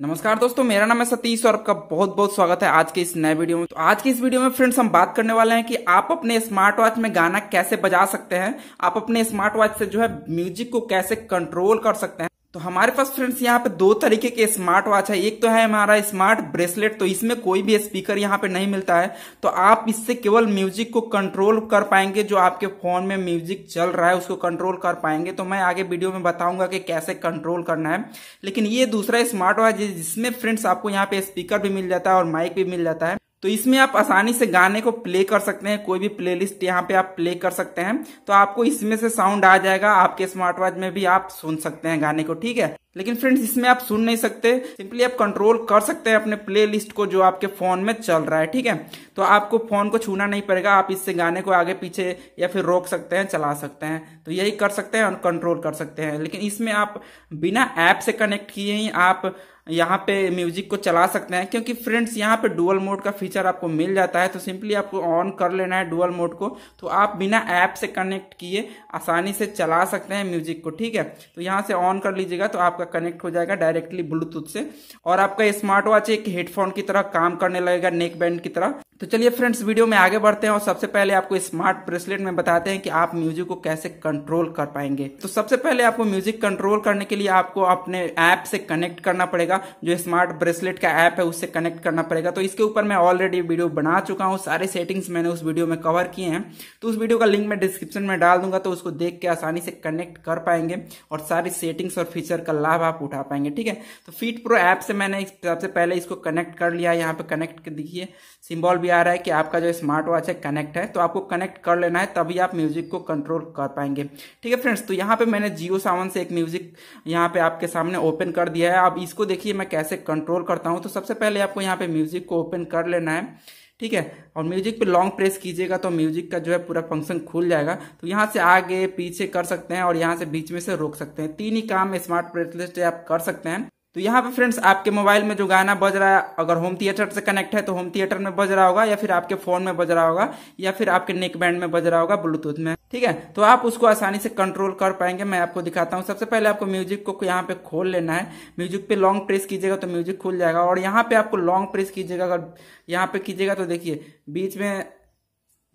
नमस्कार दोस्तों मेरा नाम है सतीश और आपका बहुत बहुत स्वागत है आज के इस नए वीडियो में तो आज की इस वीडियो में फ्रेंड्स हम बात करने वाले हैं कि आप अपने स्मार्ट वॉच में गाना कैसे बजा सकते हैं आप अपने स्मार्ट वॉच से जो है म्यूजिक को कैसे कंट्रोल कर सकते हैं तो हमारे पास फ्रेंड्स यहाँ पे दो तरीके के स्मार्ट वॉच है एक तो है हमारा स्मार्ट ब्रेसलेट तो इसमें कोई भी स्पीकर यहाँ पे नहीं मिलता है तो आप इससे केवल म्यूजिक को कंट्रोल कर पाएंगे जो आपके फोन में म्यूजिक चल रहा है उसको कंट्रोल कर पाएंगे तो मैं आगे वीडियो में बताऊंगा कि कैसे कंट्रोल करना है लेकिन ये दूसरा स्मार्ट वॉच जिसमें फ्रेंड्स आपको यहाँ पे स्पीकर भी मिल जाता है और माइक भी मिल जाता है तो इसमें आप आसानी से गाने को प्ले कर सकते हैं कोई भी प्लेलिस्ट यहाँ पे आप प्ले कर सकते हैं तो आपको इसमें से साउंड आ जाएगा आपके स्मार्ट वॉच में भी आप सुन सकते हैं गाने को ठीक है लेकिन फ्रेंड्स इसमें आप सुन नहीं सकते सिंपली आप कंट्रोल कर सकते हैं अपने प्लेलिस्ट को जो आपके फोन में चल रहा है ठीक है तो आपको फोन को छूना नहीं पड़ेगा आप इससे गाने को आगे पीछे या फिर रोक सकते हैं चला सकते हैं तो यही कर सकते हैं और कंट्रोल कर सकते हैं लेकिन इसमें आप बिना ऐप से कनेक्ट किए ही आप यहाँ पे म्यूजिक को चला सकते हैं क्योंकि फ्रेंड्स यहाँ पे डुअल मोड का फीचर आपको मिल जाता है तो सिंपली आपको ऑन कर लेना है डुअल मोड को तो आप बिना ऐप से कनेक्ट किए आसानी से चला सकते हैं म्यूजिक को ठीक है तो यहाँ से ऑन कर लीजिएगा तो आपका कनेक्ट हो जाएगा डायरेक्टली ब्लूटूथ से और आपका स्मार्ट वॉच एक हेडफोन की तरह काम करने लगेगा नेक बैंड की तरह तो चलिए फ्रेंड्स वीडियो में आगे बढ़ते हैं और सबसे पहले आपको स्मार्ट ब्रेसलेट में बताते हैं कि आप म्यूजिक को कैसे कंट्रोल कर पाएंगे तो सबसे पहले आपको म्यूजिक कंट्रोल करने के लिए आपको अपने ऐप से कनेक्ट करना पड़ेगा जो स्मार्ट ब्रेसलेट का ऐप है उससे कनेक्ट करना पड़ेगा तो इसके ऊपर मैं ऑलरेडी वीडियो बना चुका हूँ सारे सेटिंग्स मैंने उस वीडियो में कवर किए हैं तो उस वीडियो का लिंक मैं डिस्क्रिप्शन में डाल दूंगा तो उसको देख के आसानी से कनेक्ट कर पाएंगे और सारी सेटिंग्स और फीचर का लाभ आप उठा पाएंगे ठीक है तो फीट प्रो ऐप से मैंने सबसे पहले इसको कनेक्ट कर लिया यहाँ पे कनेक्ट देखिए सिम्बॉल भी भी आ रहा है कि आपका जो स्मार्ट वॉच है कनेक्ट है तो आपको कनेक्ट कर लेना है तभी आप म्यूजिक को कंट्रोल कर पाएंगे ठीक है फ्रेंड्स तो यहाँ पे मैंने जियो सावन से एक म्यूजिक यहाँ पे आपके सामने ओपन कर दिया है अब इसको देखिए मैं कैसे कंट्रोल करता हूँ तो सबसे पहले आपको यहाँ पे म्यूजिक को ओपन कर लेना है ठीक है और म्यूजिक पे लॉन्ग प्रेस कीजिएगा तो म्यूजिक का जो है पूरा फंक्शन खुल जाएगा तो यहाँ से आगे पीछे कर सकते हैं और यहाँ से बीच में से रोक सकते हैं तीन ही काम स्मार्ट प्लेलिस्ट आप कर सकते हैं तो यहाँ पे फ्रेंड्स आपके मोबाइल में जो गाना बज रहा है अगर होम थिएटर से कनेक्ट है तो होम थिएटर में बज रहा होगा या फिर आपके फोन में बज रहा होगा या फिर आपके नेक बैंड में बज रहा होगा ब्लूटूथ में ठीक है तो आप उसको आसानी से कंट्रोल कर पाएंगे मैं आपको दिखाता हूँ सबसे पहले आपको म्यूजिक को यहाँ पे खोल लेना है म्यूजिक पे लॉन्ग प्रेस कीजिएगा तो म्यूजिक खुल जाएगा और यहाँ पे आपको लॉन्ग प्रेस कीजिएगा अगर यहाँ पे कीजिएगा तो देखिए बीच में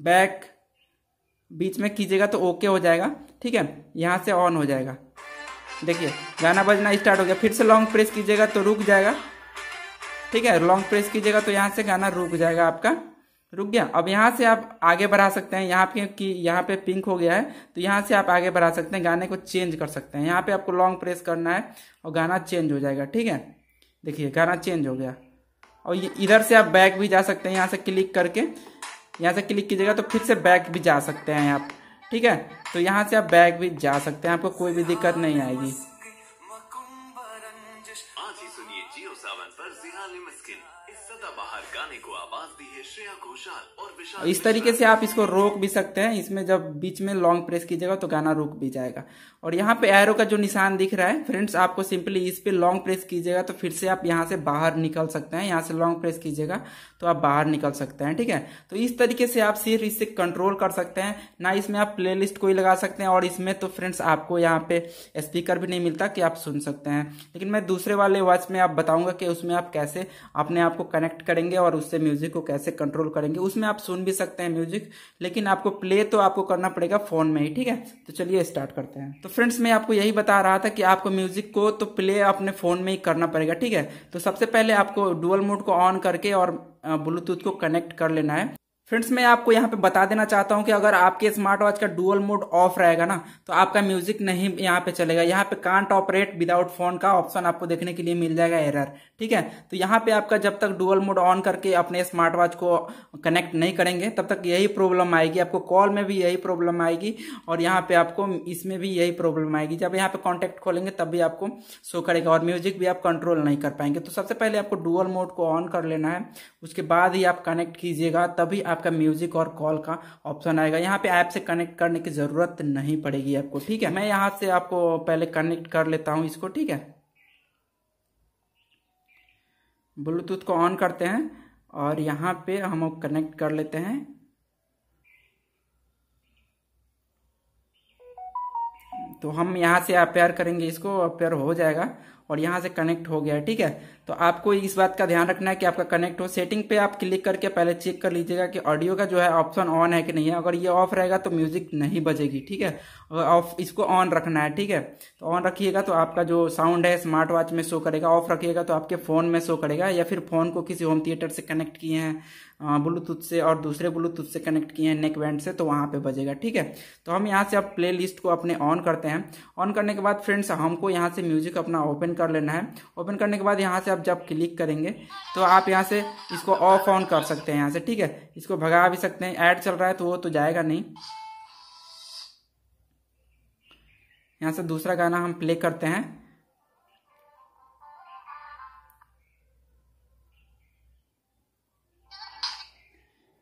बैक बीच में कीजिएगा तो ओके हो जाएगा ठीक है यहाँ से ऑन हो जाएगा देखिए गाना बजना स्टार्ट हो गया फिर से लॉन्ग प्रेस कीजिएगा तो रुक जाएगा ठीक है लॉन्ग प्रेस कीजिएगा तो यहाँ से गाना रुक जाएगा आपका रुक गया अब यहाँ से आप आगे बढ़ा सकते हैं यहाँ पे कि यहाँ पे पिंक हो गया है तो यहाँ से आप आगे बढ़ा सकते हैं गाने को चेंज कर सकते हैं यहाँ पे आपको लॉन्ग प्रेस करना है और गाना चेंज हो जाएगा ठीक है देखिए गाना चेंज हो गया और इधर से आप बैक भी जा सकते हैं यहाँ से क्लिक करके यहाँ से क्लिक कीजिएगा तो फिर से बैक भी जा सकते हैं आप ठीक है तो यहाँ से आप बैग भी जा सकते हैं आपको कोई भी दिक्कत नहीं आएगी आज ही सुनिए जियो सावन पर बाहर गाने को आवाज दी है श्रेया घोषाल और विशाल इस तरीके से आप इसको रोक भी सकते हैं इसमें जब बीच में लॉन्ग प्रेस कीजिएगा तो गाना रुक भी जाएगा और यहाँ पे एरो का जो निशान दिख रहा है फ्रेंड्स आपको सिंपली इस पे लॉन्ग प्रेस कीजिएगा तो फिर से आप यहाँ से बाहर निकल सकते हैं यहाँ से लॉन्ग प्रेस कीजिएगा तो आप बाहर निकल सकते हैं ठीक है तो इस तरीके से आप सिर्फ इससे कंट्रोल कर सकते हैं ना इसमें आप प्ले लिस्ट कोई लगा सकते हैं और इसमें तो फ्रेंड्स आपको यहाँ पे स्पीकर भी नहीं मिलता कि आप सुन सकते हैं लेकिन मैं दूसरे वाले वॉच में आप बताऊंगा कि उसमें आप कैसे अपने आप को कनेक्ट कनेक्ट करेंगे और उससे म्यूजिक को कैसे कंट्रोल करेंगे उसमें आप सुन भी सकते हैं म्यूजिक लेकिन आपको प्ले तो आपको करना पड़ेगा फोन में ही ठीक है तो चलिए स्टार्ट करते हैं तो फ्रेंड्स मैं आपको यही बता रहा था कि आपको म्यूजिक को तो प्ले अपने फोन में ही करना पड़ेगा ठीक है तो सबसे पहले आपको डुअल मोड को ऑन करके और ब्लूटूथ को कनेक्ट कर लेना है फ्रेंड्स मैं आपको यहाँ पे बता देना चाहता हूँ कि अगर आपके स्मार्ट वॉच का डुअल मोड ऑफ रहेगा ना तो आपका म्यूजिक नहीं यहाँ पे चलेगा यहाँ पे कांट ऑपरेट विदाउट फोन का ऑप्शन आपको देखने के लिए मिल जाएगा एरर ठीक है तो यहाँ पे आपका जब तक डुअल मोड ऑन करके अपने स्मार्ट वॉच को कनेक्ट नहीं करेंगे तब तक यही प्रॉब्लम आएगी आपको कॉल में भी यही प्रॉब्लम आएगी और यहाँ पे आपको इसमें भी यही प्रॉब्लम आएगी जब यहाँ पे कॉन्टेक्ट खोलेंगे तब भी आपको शो करेगा और म्यूजिक भी आप कंट्रोल नहीं कर पाएंगे तो सबसे पहले आपको डुअल मोड को ऑन कर लेना है उसके बाद ही आप कनेक्ट कीजिएगा तभी आपका म्यूजिक और कॉल का ऑप्शन आएगा यहाँ पे ऐप से कनेक्ट करने की जरूरत नहीं पड़ेगी आपको ठीक है मैं यहाँ से आपको पहले कनेक्ट कर लेता हूँ इसको ठीक है ब्लूटूथ को ऑन करते हैं और यहाँ पे हम कनेक्ट कर लेते हैं तो हम यहाँ से अपेयर करेंगे इसको अपेयर हो जाएगा और यहाँ से कनेक्ट हो गया ठीक है तो आपको इस बात का ध्यान रखना है कि आपका कनेक्ट हो सेटिंग पे आप क्लिक करके पहले चेक कर लीजिएगा कि ऑडियो का जो है ऑप्शन ऑन है कि नहीं है अगर ये ऑफ रहेगा तो म्यूजिक नहीं बजेगी ठीक है अगर ऑफ इसको ऑन रखना है ठीक है तो ऑन रखिएगा तो आपका जो साउंड है स्मार्ट वॉच में शो करेगा ऑफ रखिएगा तो आपके फोन में शो करेगा या फिर फोन को किसी होम थिएटर से कनेक्ट किए हैं ब्लूटूथ से और दूसरे ब्लूटूथ से कनेक्ट किए हैं नेक बैंड से तो वहाँ पे बजेगा ठीक है तो हम यहाँ से अब प्ले लिस्ट को अपने ऑन करते हैं ऑन करने के बाद फ्रेंड्स हमको यहाँ से म्यूजिक अपना ओपन कर लेना है ओपन करने के बाद यहाँ से आप जब क्लिक करेंगे तो आप यहाँ से इसको ऑफ ऑन कर सकते हैं यहाँ से ठीक है इसको भगा भी सकते हैं ऐड चल रहा है तो वो तो जाएगा नहीं यहाँ से दूसरा गाना हम प्ले करते हैं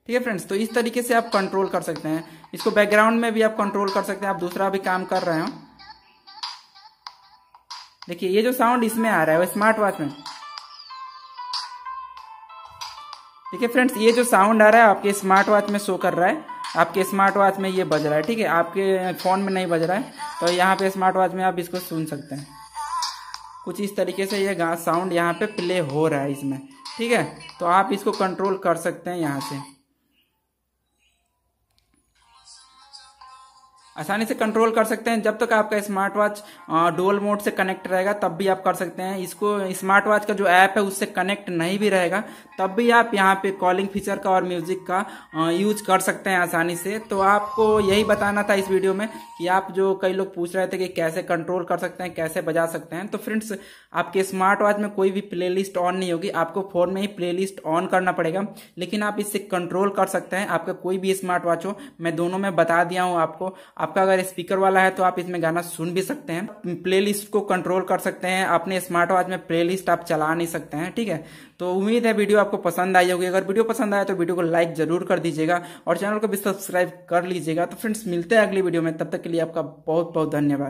ठीक है फ्रेंड्स तो इस तरीके से आप कंट्रोल कर सकते हैं इसको बैकग्राउंड में भी आप कंट्रोल कर सकते हैं आप दूसरा भी काम कर रहे हो देखिए ये जो साउंड इसमें आ रहा है वो स्मार्ट वॉच में ठीक है फ्रेंड्स ये जो साउंड आ रहा है आपके स्मार्ट वॉच में शो कर रहा है आपके स्मार्ट वॉच में ये बज रहा है ठीक है आपके फ़ोन में नहीं बज रहा है तो यहाँ पे स्मार्ट वॉच में आप इसको सुन सकते हैं कुछ इस तरीके से ये साउंड यहाँ पे प्ले हो रहा है इसमें ठीक है तो आप इसको कंट्रोल कर सकते हैं यहाँ से आसानी से कंट्रोल कर सकते हैं जब तक आपका स्मार्ट वॉच डोल मोड से कनेक्ट रहेगा तब भी आप कर सकते हैं इसको स्मार्ट वॉच का जो ऐप है उससे कनेक्ट नहीं भी रहेगा तब भी आप यहाँ पे कॉलिंग फीचर का और म्यूजिक का यूज कर सकते हैं आसानी से तो आपको यही बताना था इस वीडियो में कि आप जो कई लोग पूछ रहे थे कि कैसे कंट्रोल कर सकते हैं कैसे बजा सकते हैं तो फ्रेंड्स आपके स्मार्ट वॉच में कोई भी प्ले ऑन नहीं होगी आपको फोन में ही प्ले ऑन करना पड़ेगा लेकिन आप इससे कंट्रोल कर सकते हैं आपका कोई भी स्मार्ट वॉच हो मैं दोनों में बता दिया हूँ आपको आपका अगर स्पीकर वाला है तो आप इसमें गाना सुन भी सकते हैं प्लेलिस्ट को कंट्रोल कर सकते हैं अपने स्मार्ट वॉच में प्लेलिस्ट आप चला नहीं सकते हैं ठीक है तो उम्मीद है वीडियो आपको पसंद आई होगी अगर वीडियो पसंद आया तो वीडियो को लाइक जरूर कर दीजिएगा और चैनल को भी सब्सक्राइब कर लीजिएगा तो फ्रेंड्स मिलते हैं अगली वीडियो में तब तक के लिए आपका बहुत बहुत धन्यवाद